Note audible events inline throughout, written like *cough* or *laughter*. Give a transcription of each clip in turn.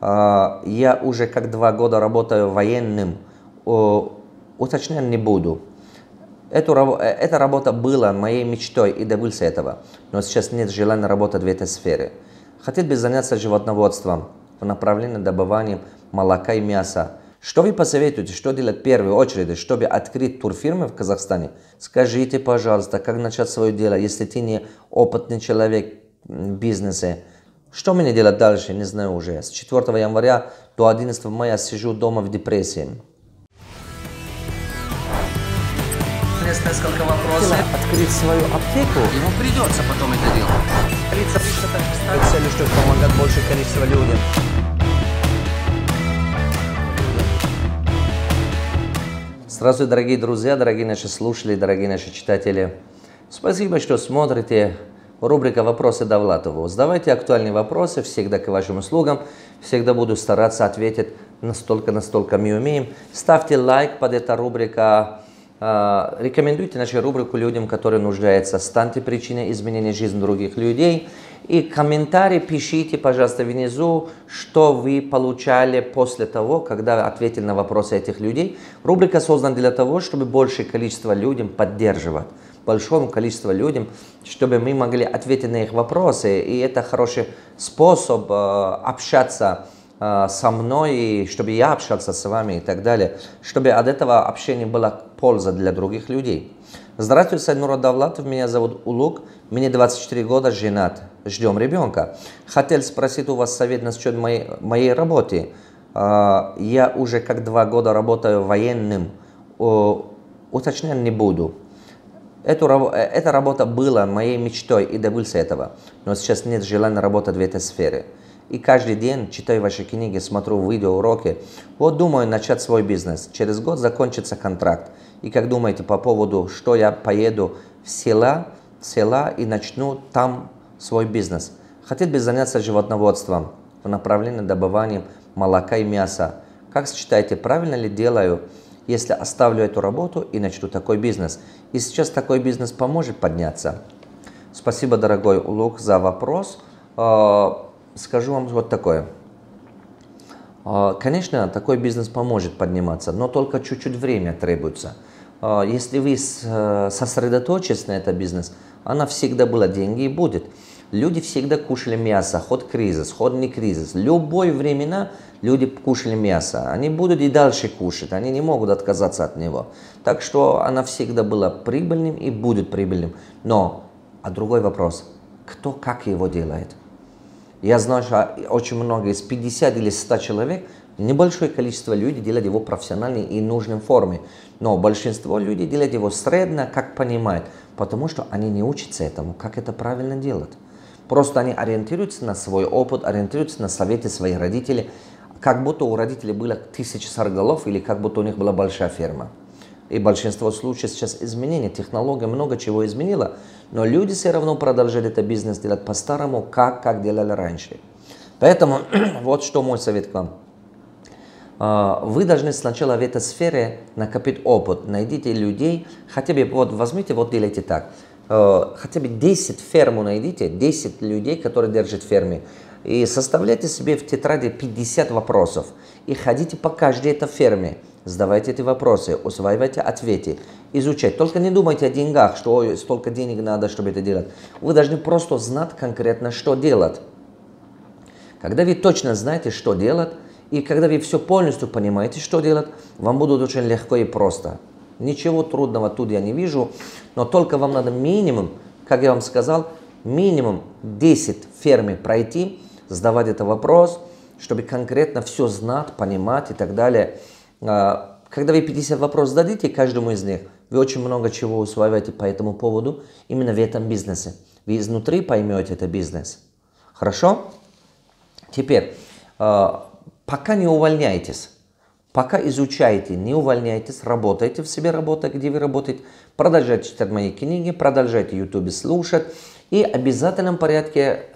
А, я уже как два года работаю военным, уточнять не буду. Эту, э, эта работа была моей мечтой и добился этого, но сейчас нет желания работать в этой сфере. Хотел бы заняться животноводством в направлении добывания молока и мяса. Что вы посоветуете, что делать в первую очередь, чтобы открыть турфирмы в Казахстане? Скажите, пожалуйста, как начать свое дело, если ты не опытный человек в бизнесе? Что мне делать дальше, не знаю уже. С 4 января до 11 мая сижу дома в депрессии. несколько вопросов. Открыть свою аптеку. Ему придется потом это делать. С целью, чтобы помогать больше количество людям. Здравствуйте, дорогие друзья, дорогие наши слушатели, дорогие наши читатели, спасибо, что смотрите. Рубрика «Вопросы Довлатову». Задавайте актуальные вопросы, всегда к вашим услугам. Всегда буду стараться ответить настолько, настолько мы умеем. Ставьте лайк под эта рубрика. А, рекомендуйте нашу рубрику людям, которые нуждаются. Станьте причиной изменения жизни других людей. И комментарии пишите, пожалуйста, внизу, что вы получали после того, когда ответили на вопросы этих людей. Рубрика создана для того, чтобы большее количество людей поддерживать большому количеству людям, чтобы мы могли ответить на их вопросы. И это хороший способ э, общаться э, со мной, и чтобы я общался с вами и так далее, чтобы от этого общения была польза для других людей. Здравствуйте, Нура Давлатов, меня зовут Улук, мне 24 года, женат, ждем ребенка. Хотел спросить у вас совет насчет моей, моей работы. Э, я уже как два года работаю военным, уточнять не буду. Эту, э, эта работа была моей мечтой и добился этого, но сейчас нет желания работать в этой сфере. И каждый день читаю ваши книги, смотрю видео, уроки. Вот думаю начать свой бизнес. Через год закончится контракт. И как думаете по поводу, что я поеду в села, в села и начну там свой бизнес? Хотел бы заняться животноводством в направлении добывания молока и мяса. Как считаете, правильно ли делаю? если оставлю эту работу и начну такой бизнес. И сейчас такой бизнес поможет подняться. Спасибо, дорогой Лук, за вопрос. А, скажу вам вот такое. А, конечно, такой бизнес поможет подниматься, но только чуть-чуть время требуется. А, если вы э, сосредоточитесь на этом бизнес, она всегда была деньги и будет. Люди всегда кушали мясо, хоть кризис, хоть не кризис. Любой времена люди кушали мясо. Они будут и дальше кушать, они не могут отказаться от него. Так что она всегда была прибыльным и будет прибыльным. Но, а другой вопрос, кто как его делает? Я знаю, что очень много, из 50 или 100 человек, небольшое количество людей делает его профессионально и нужной форме. Но большинство людей делает его средно, как понимают, потому что они не учатся этому, как это правильно делать. Просто они ориентируются на свой опыт, ориентируются на советы своих родителей, как будто у родителей было тысячи сорголов или как будто у них была большая ферма. И большинство случаев сейчас изменения, технология много чего изменила, но люди все равно продолжили этот бизнес делать по-старому, как, как делали раньше. Поэтому *clears throat* вот что мой совет к вам а, вы должны сначала в этой сфере накопить опыт. Найдите людей, хотя бы вот возьмите, вот делайте так. Э, хотя бы 10 ферму найдите, 10 людей, которые держат ферме, И составляйте себе в тетради 50 вопросов. И ходите по каждой этой ферме. Задавайте эти вопросы, усваивайте ответы, изучайте. Только не думайте о деньгах, что Ой, столько денег надо, чтобы это делать. Вы должны просто знать конкретно, что делать. Когда вы точно знаете, что делать, и когда вы все полностью понимаете, что делать, вам будет очень легко и просто. Ничего трудного тут я не вижу, но только вам надо минимум, как я вам сказал, минимум 10 фермы пройти, задавать этот вопрос, чтобы конкретно все знать, понимать и так далее. А, когда вы 50 вопросов зададите каждому из них, вы очень много чего усваиваете по этому поводу именно в этом бизнесе. Вы изнутри поймете этот бизнес. Хорошо? Теперь, а, пока не увольняйтесь. Пока изучаете, не увольняйтесь, работайте в себе, работа, где вы работаете, продолжайте читать мои книги, продолжайте YouTube слушать и в обязательном порядке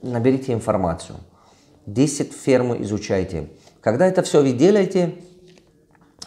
наберите информацию. 10 ферм изучайте. Когда это все вы делаете,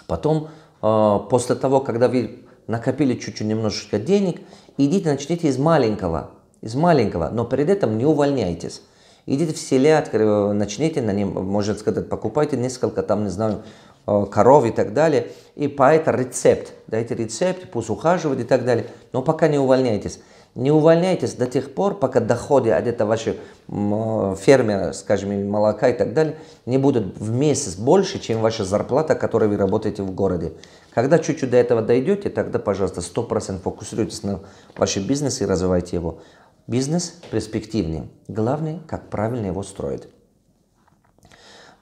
потом, э, после того, когда вы накопили чуть-чуть немножечко денег, идите, начните из маленького, из маленького, но перед этим не увольняйтесь. Идите в селе, начните на нем, может сказать, покупайте несколько там, не знаю, Э, коров и так далее. И по это рецепт, дайте рецепт, пусть ухаживают и так далее. Но пока не увольняйтесь. Не увольняйтесь до тех пор, пока доходы от этого вашего э, фермера, скажем, молока и так далее, не будут в месяц больше, чем ваша зарплата, которой вы работаете в городе. Когда чуть-чуть до этого дойдете, тогда, пожалуйста, 100% фокусируйтесь на вашем бизнесе и развивайте его. Бизнес перспективный. Главное, как правильно его строить.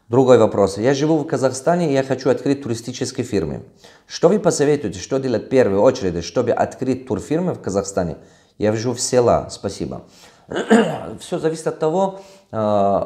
Другой вопрос. Я живу в Казахстане и я хочу открыть туристические фирмы. Что вы посоветуете, что делать в первую очередь, чтобы открыть турфирмы в Казахстане? Я вижу в села. Спасибо. *clears throat* Все зависит от того, э,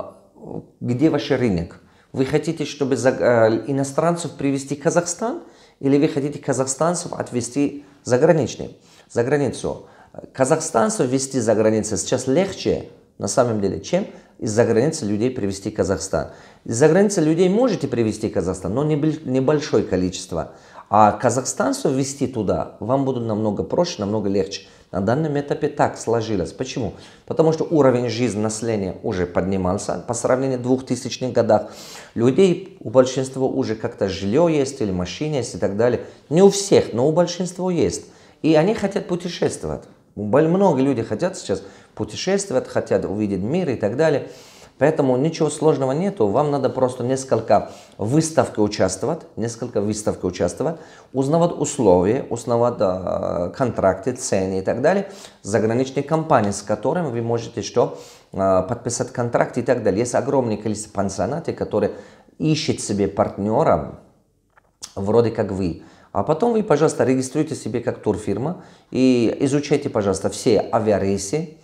где ваш рынок. Вы хотите, чтобы э, иностранцев привести в Казахстан или вы хотите казахстанцев отвезти за, граничный, за границу? Казахстанцев везти за границу сейчас легче, на самом деле, чем из-за границы людей привезти в Казахстан. Из-за границы людей можете привезти в Казахстан, но небольшое количество. А казахстанцев везти туда вам будут намного проще, намного легче. На данном этапе так сложилось. Почему? Потому что уровень жизни населения уже поднимался по сравнению с 2000-х годах. Людей у большинства уже как-то жилье есть или машина есть и так далее. Не у всех, но у большинства есть. И они хотят путешествовать. Много людей хотят сейчас путешествовать, хотят увидеть мир и так далее. Поэтому ничего сложного нету, вам надо просто несколько выставки участвовать, несколько выставки участвовать, узнавать условия, узнавать э, контракты, цены и так далее, заграничные компании, с которыми вы можете что, э, подписать контракт и так далее. Есть огромное количество пансионатов, которые ищут себе партнера, вроде как вы. А потом вы, пожалуйста, регистрируйте себе как турфирма и изучайте, пожалуйста, все авиарейсы.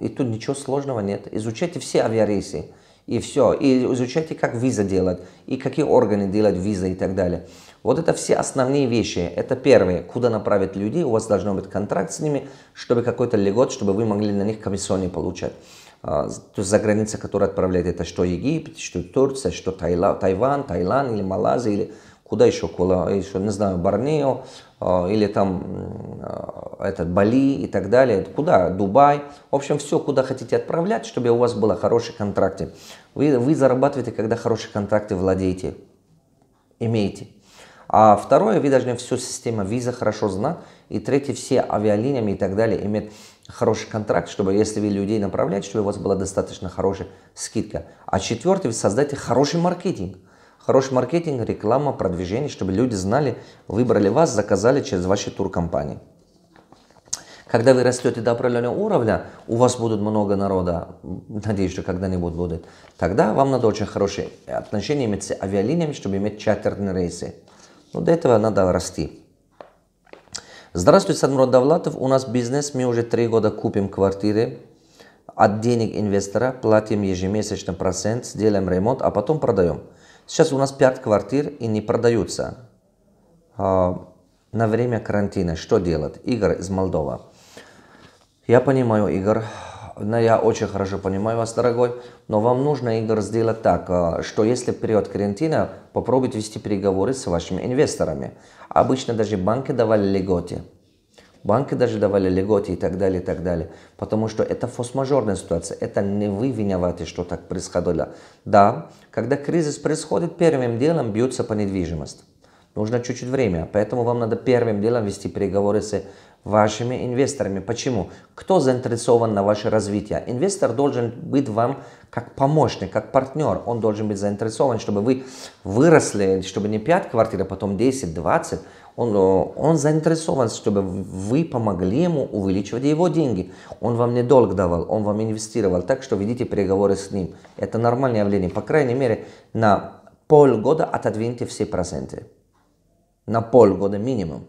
И тут ничего сложного нет. Изучайте все авиарейсы. И все. И изучайте, как виза делать, и какие органы делать виза и так далее. Вот это все основные вещи. Это первое, куда направить людей. У вас должно быть контракт с ними, чтобы какой-то льгот, чтобы вы могли на них комиссионные получать. А, то есть за граница, которая отправляет, это что Египет, что Турция, что Тайла, Тайвань, Таиланд или Малайзия, или куда еще, кула еще, не знаю, Борнео а, или там а, этот Бали и так далее, куда, Дубай, в общем, все, куда хотите отправлять, чтобы у вас было хорошие контракты. Вы, вы зарабатываете, когда хорошие контракты владеете, имеете. А второе, вы должны всю систему виза хорошо знать. И третье, все авиалиниями и так далее имеют хороший контракт, чтобы если вы людей направлять чтобы у вас была достаточно хорошая скидка. А четвертое, вы создайте хороший маркетинг – Хороший маркетинг, реклама, продвижение, чтобы люди знали, выбрали вас, заказали через ваши туркомпании. Когда вы растете до определенного уровня, у вас будет много народа, надеюсь, что когда-нибудь будет, тогда вам надо очень хорошие отношения иметь с авиалиниями, чтобы иметь чартерные рейсы. Но до этого надо расти. Здравствуйте, Садмурат Давлатов. У нас бизнес, мы уже три года купим квартиры от денег инвестора, платим ежемесячно процент, делаем ремонт, а потом продаем. Сейчас у нас 5 квартир и не продаются а, на время карантина. Что делать? Игорь из Молдова. Я понимаю, Игорь, но я очень хорошо понимаю вас, дорогой, но вам нужно, Игорь, сделать так, а, что если период карантина попробуйте вести переговоры с вашими инвесторами. Обычно даже банки давали льготы банки даже давали льготы и так далее, и так далее. Потому что это фосмажорная ситуация, это не вы виноваты, что так происходило. Да, когда кризис происходит, первым делом бьются по недвижимости. Нужно чуть-чуть время, поэтому вам надо первым делом вести переговоры с вашими инвесторами. Почему? Кто заинтересован на ваше развитие? Инвестор должен быть вам как помощник, как партнер. Он должен быть заинтересован, чтобы вы выросли, чтобы не 5 квартир, а потом 10, 20, он, э, он заинтересован, чтобы вы помогли ему увеличивать его деньги. Он вам не долг давал, он вам инвестировал, так что ведите переговоры с ним. Это нормальное явление. По крайней мере, на полгода отодвиньте все проценты. На полгода минимум.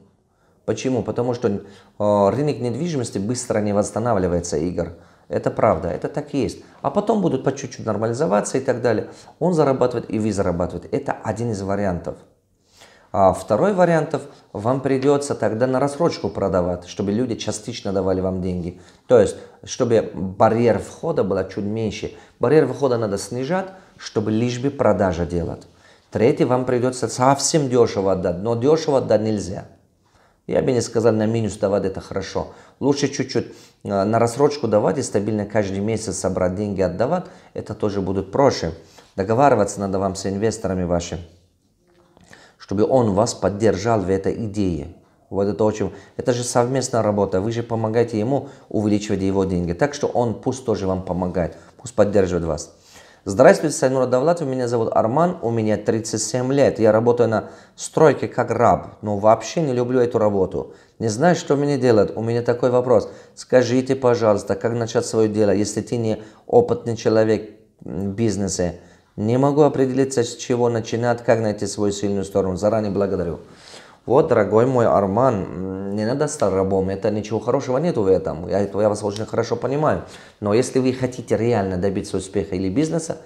Почему? Потому что э, рынок недвижимости быстро не восстанавливается, Игорь. Это правда, это так и есть. А потом будут по чуть-чуть нормализоваться и так далее. Он зарабатывает и вы зарабатываете. Это один из вариантов. А второй вариантов, вам придется тогда на рассрочку продавать, чтобы люди частично давали вам деньги. То есть, чтобы барьер входа был чуть меньше. Барьер входа надо снижать, чтобы лишь бы продажа делать. Третий, вам придется совсем дешево отдать, но дешево отдать нельзя. Я бы не сказал, на минус давать это хорошо. Лучше чуть-чуть э, на рассрочку давать и стабильно каждый месяц собрать деньги отдавать. Это тоже будет проще. Договариваться надо вам с инвесторами вашими чтобы он вас поддержал в этой идее. Вот это очень... Это же совместная работа. Вы же помогаете ему увеличивать его деньги. Так что он пусть тоже вам помогает. Пусть поддерживает вас. Здравствуйте, Сайнура Давлат, Меня зовут Арман. У меня 37 лет. Я работаю на стройке как раб. Но вообще не люблю эту работу. Не знаю, что мне делать. У меня такой вопрос. Скажите, пожалуйста, как начать свое дело, если ты не опытный человек в бизнесе? Не могу определиться, с чего начинать, как найти свою сильную сторону. Заранее благодарю. Вот, дорогой мой Арман, не надо стать рабом, это ничего хорошего нет в этом, я, я вас очень хорошо понимаю. Но если вы хотите реально добиться успеха или бизнеса,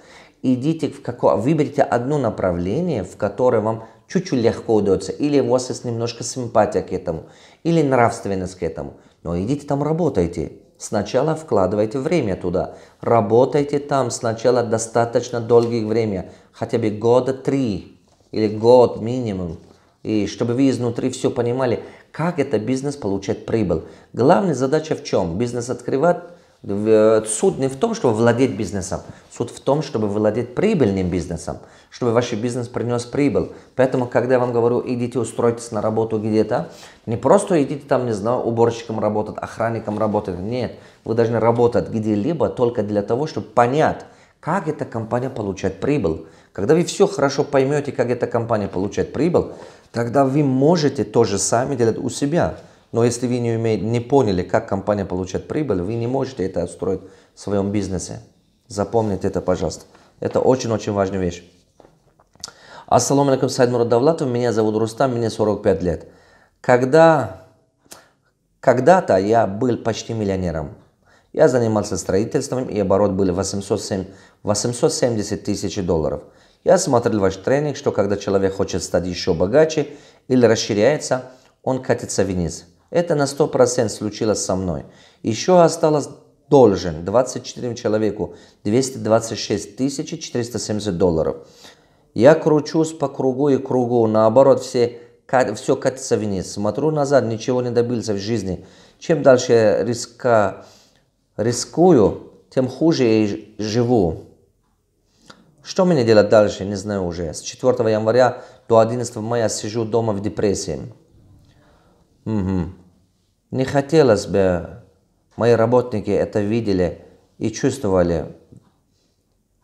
идите в какое, выберите одно направление, в которое вам чуть-чуть легко удается, или у вас есть немножко симпатия к этому, или нравственность к этому, но идите там работайте. Сначала вкладывайте время туда. Работайте там сначала достаточно долгих время, хотя бы года три или год минимум. И чтобы вы изнутри все понимали, как этот бизнес получает прибыль. Главная задача в чем? Бизнес открывать Э, суд не в том, чтобы владеть бизнесом. Суд в том, чтобы владеть прибыльным бизнесом, чтобы ваш бизнес принес прибыль. Поэтому, когда я вам говорю, идите устройтесь на работу где-то, не просто идите там, не знаю, уборщиком работать, охранником работать. Нет, вы должны работать где-либо только для того, чтобы понять, как эта компания получает прибыль. Когда вы все хорошо поймете, как эта компания получает прибыль, тогда вы можете тоже сами делать у себя. Но если вы не, умеете, не поняли, как компания получает прибыль, вы не можете это отстроить в своем бизнесе. Запомните это, пожалуйста. Это очень-очень важная вещь. Ассаламу алейкум, Сайд Мурад Давлатов. Меня зовут Рустам, мне 45 лет. Когда, когда-то я был почти миллионером. Я занимался строительством, и оборот был 807, 870 тысяч долларов. Я смотрел ваш тренинг, что когда человек хочет стать еще богаче или расширяется, он катится вниз. Это на 100% случилось со мной. Еще осталось должен 24 человеку 226 470 долларов. Я кручусь по кругу и кругу, наоборот, все, все катится вниз. Смотрю назад, ничего не добился в жизни. Чем дальше я риска, рискую, тем хуже я живу. Что мне делать дальше, не знаю уже. С 4 января до 11 мая сижу дома в депрессии. Угу. Не хотелось бы, мои работники это видели и чувствовали.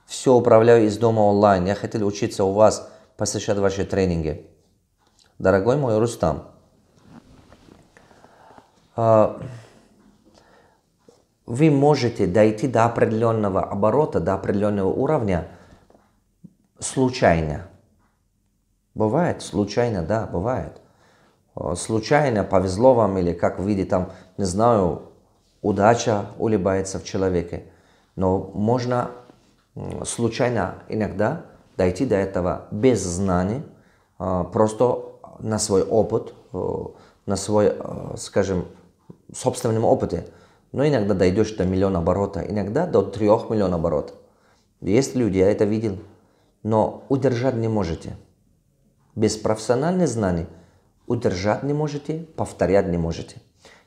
Все управляю из дома онлайн. Я хотел учиться у вас, посещать ваши тренинги. Дорогой мой Рустам, а, вы можете дойти до определенного оборота, до определенного уровня случайно. Бывает, случайно, да, бывает. Э, случайно повезло вам или как в там, не знаю, удача улыбается в человеке. Но можно случайно иногда дойти до этого без знаний, э, просто на свой опыт, э, на свой, скажем, собственном опыте. Но иногда дойдешь до миллиона оборота, иногда до трех миллионов оборотов. Есть люди, я это видел. Но удержать не можете. Без профессиональных знаний – удержать не можете, повторять не можете.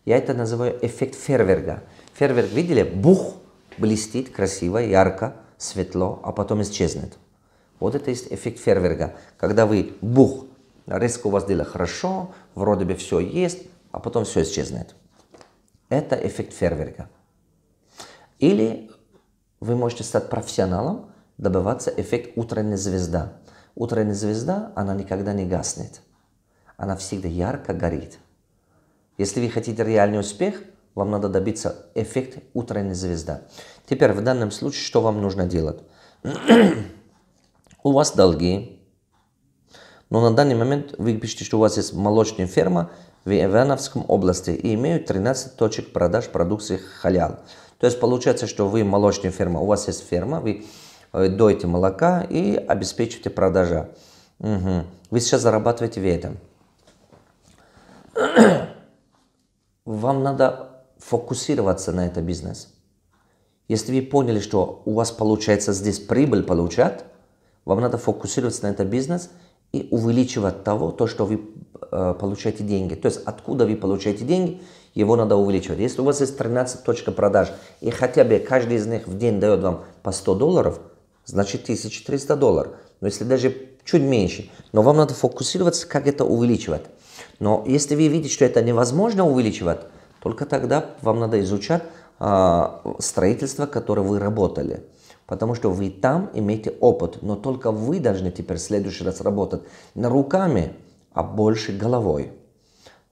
Я это называю эффект фейерверка. Фейерверк, видели? Бух! Блестит красиво, ярко, светло, а потом исчезнет. Вот это есть эффект фейерверка. Когда вы бух, резко у вас дело хорошо, вроде бы все есть, а потом все исчезнет. Это эффект фейерверка. Или вы можете стать профессионалом, добиваться эффект утренней звезда. Утренняя звезда, она никогда не гаснет она всегда ярко горит. Если вы хотите реальный успех, вам надо добиться эффекта утренней звезда. Теперь в данном случае что вам нужно делать? *clears throat* у вас долги, но на данный момент вы пишете, что у вас есть молочная ферма в Ивановском области и имеют 13 точек продаж продукции халял. То есть получается, что вы молочная ферма, у вас есть ферма, вы э, доите молока и обеспечиваете продажа. Угу. Вы сейчас зарабатываете в этом. *clears throat* вам надо фокусироваться на этот бизнес. Если вы поняли, что у вас получается здесь прибыль получать, вам надо фокусироваться на этот бизнес и увеличивать того, то, что вы э, получаете деньги. То есть откуда вы получаете деньги, его надо увеличивать. Если у вас есть 13 точек продаж, и хотя бы каждый из них в день дает вам по 100 долларов, значит 1300 долларов. Но если даже чуть меньше, но вам надо фокусироваться, как это увеличивать. Но если вы видите, что это невозможно увеличивать, только тогда вам надо изучать а, строительство, которое вы работали. Потому что вы там имеете опыт, но только вы должны теперь в следующий раз работать не руками, а больше головой.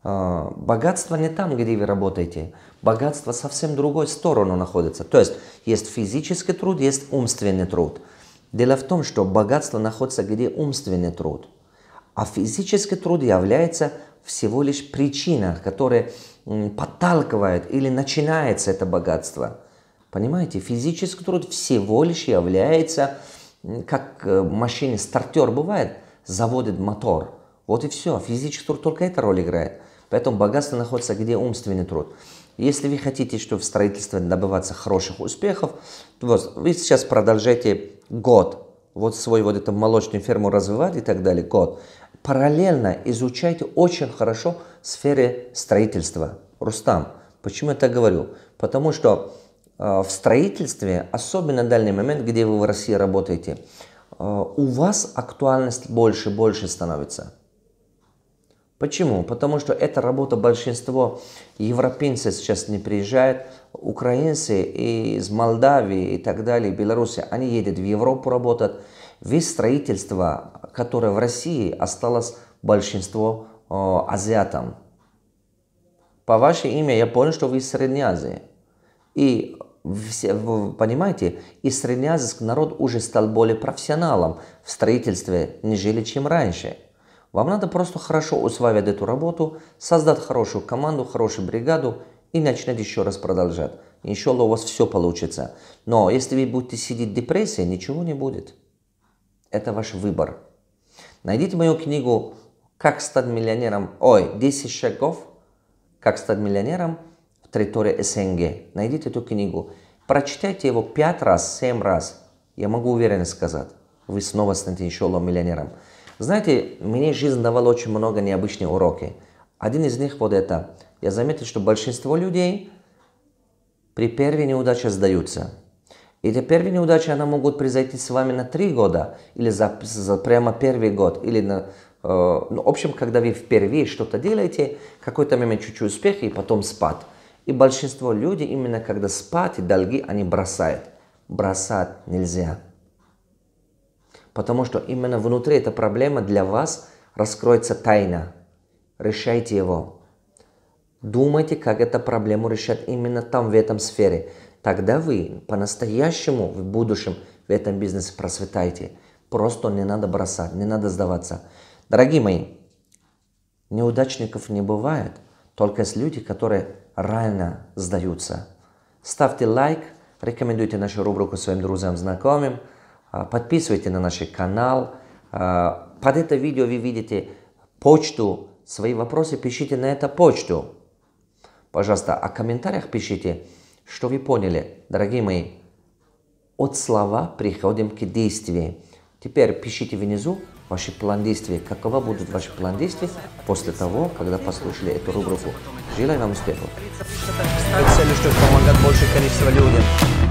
А, богатство не там, где вы работаете. Богатство совсем другой сторону находится. То есть есть физический труд, есть умственный труд. Дело в том, что богатство находится где умственный труд. А физический труд является всего лишь причина, которая подталкивает или начинается это богатство. Понимаете, физический труд всего лишь является, как э, в машине стартер бывает, заводит мотор. Вот и все, физический труд только эта роль играет. Поэтому богатство находится где умственный труд. Если вы хотите, чтобы в строительстве добываться хороших успехов, то вот вы сейчас продолжаете год, вот свой вот эту молочную ферму развивать и так далее, год параллельно изучайте очень хорошо сферы строительства. Рустам, почему я так говорю? Потому что э, в строительстве, особенно в дальний момент, где вы в России работаете, э, у вас актуальность больше и больше становится. Почему? Потому что эта работа большинство европейцев сейчас не приезжает, украинцы из Молдавии и так далее, Беларуси, они едут в Европу работать, весь строительство, которое в России осталось большинство э, азиатам. По ваше имя я понял, что вы из Средней Азии. И все, вы понимаете, и среднеазиатский народ уже стал более профессионалом в строительстве, нежели чем раньше. Вам надо просто хорошо усваивать эту работу, создать хорошую команду, хорошую бригаду и начинать еще раз продолжать. Иншалла у вас все получится. Но если вы будете сидеть в депрессии, ничего не будет. Это ваш выбор. Найдите мою книгу «Как стать миллионером». Ой, «10 шагов. Как стать миллионером в территории СНГ». Найдите эту книгу. Прочитайте его 5 раз, 7 раз. Я могу уверенно сказать, вы снова станете еще миллионером. Знаете, мне жизнь давала очень много необычных уроков. Один из них вот это. Я заметил, что большинство людей при первой неудаче сдаются. Эти первые неудачи, она могут произойти с вами на три года, или за, за прямо первый год, или на... Э, ну, в общем, когда вы впервые что-то делаете, какой-то момент чуть-чуть успех и потом спад. И большинство людей именно когда спад и долги, они бросают. Бросать нельзя. Потому что именно внутри эта проблема для вас раскроется тайна. Решайте его. Думайте, как эту проблему решать именно там, в этом сфере. Тогда вы по-настоящему в будущем в этом бизнесе процветаете. Просто не надо бросать, не надо сдаваться. Дорогие мои, неудачников не бывает. Только есть люди, которые реально сдаются. Ставьте лайк, рекомендуйте нашу рубрику своим друзьям, знакомым, а, подписывайтесь на наш канал. А, под это видео вы видите почту, свои вопросы пишите на эту почту. Пожалуйста, о комментариях пишите. Что вы поняли, дорогие мои? От слова приходим к действию. Теперь пишите внизу ваши план действий. Какова будут ваши план действий после того, когда послушали эту рубрику. Желаю вам успехов. С чтобы помогать большее количество людям.